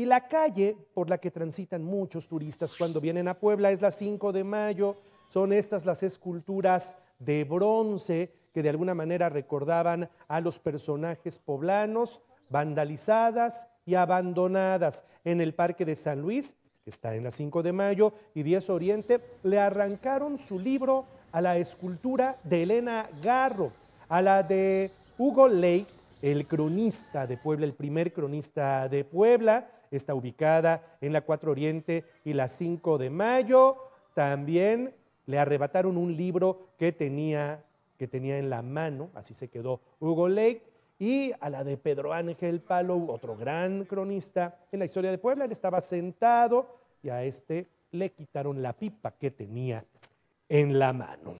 Y la calle por la que transitan muchos turistas cuando vienen a Puebla es la 5 de mayo. Son estas las esculturas de bronce que de alguna manera recordaban a los personajes poblanos, vandalizadas y abandonadas en el Parque de San Luis, que está en la 5 de mayo, y 10 Oriente, le arrancaron su libro a la escultura de Elena Garro, a la de Hugo Ley el cronista de Puebla, el primer cronista de Puebla, está ubicada en la Cuatro Oriente y la 5 de Mayo. También le arrebataron un libro que tenía, que tenía en la mano, así se quedó Hugo Lake, y a la de Pedro Ángel Palo, otro gran cronista en la historia de Puebla. Él estaba sentado y a este le quitaron la pipa que tenía en la mano.